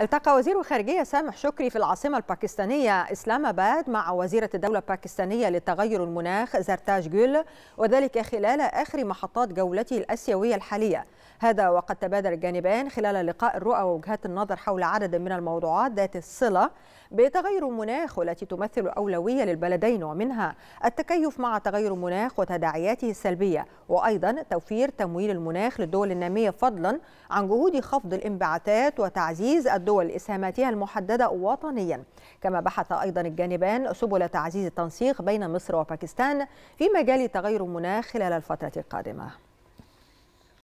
التقى وزير الخارجية سامح شكري في العاصمة الباكستانية إسلام أباد مع وزيرة الدولة الباكستانية للتغير المناخ زرتاج جول وذلك خلال آخر محطات جولته الأسيوية الحالية هذا وقد تبادل الجانبان خلال لقاء الرؤى ووجهات النظر حول عدد من الموضوعات ذات الصلة بتغير المناخ والتي تمثل أولوية للبلدين ومنها التكيف مع تغير المناخ وتداعياته السلبية وأيضا توفير تمويل المناخ للدول النامية فضلا عن جهود خفض الانبعاثات وتعزيز الدول إسهاماتها المحددة وطنيا كما بحث أيضا الجانبان سبل تعزيز التنسيق بين مصر وباكستان في مجال تغير المناخ خلال الفترة القادمة